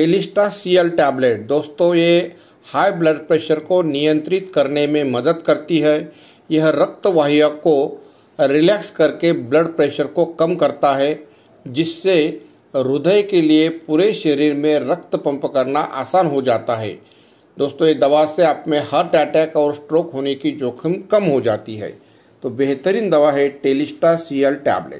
हेलिस्टासीएल tablet दोस्तों ये high blood pressure को नियंत्रित करने में मदद करती है यह रक्तवाहियों को रिलैक्स करके ब्लड प्रेशर को कम करता है जिससे हृदय के लिए पूरे शरीर में रक्त पंप करना आसान हो जाता है दोस्तों ये दवा से आप में हार्ट अटैक और स्ट्रोक होने की जोखिम कम हो जाती है तो बेहतरीन दवा है टेलिस्टा सीएल टैबलेट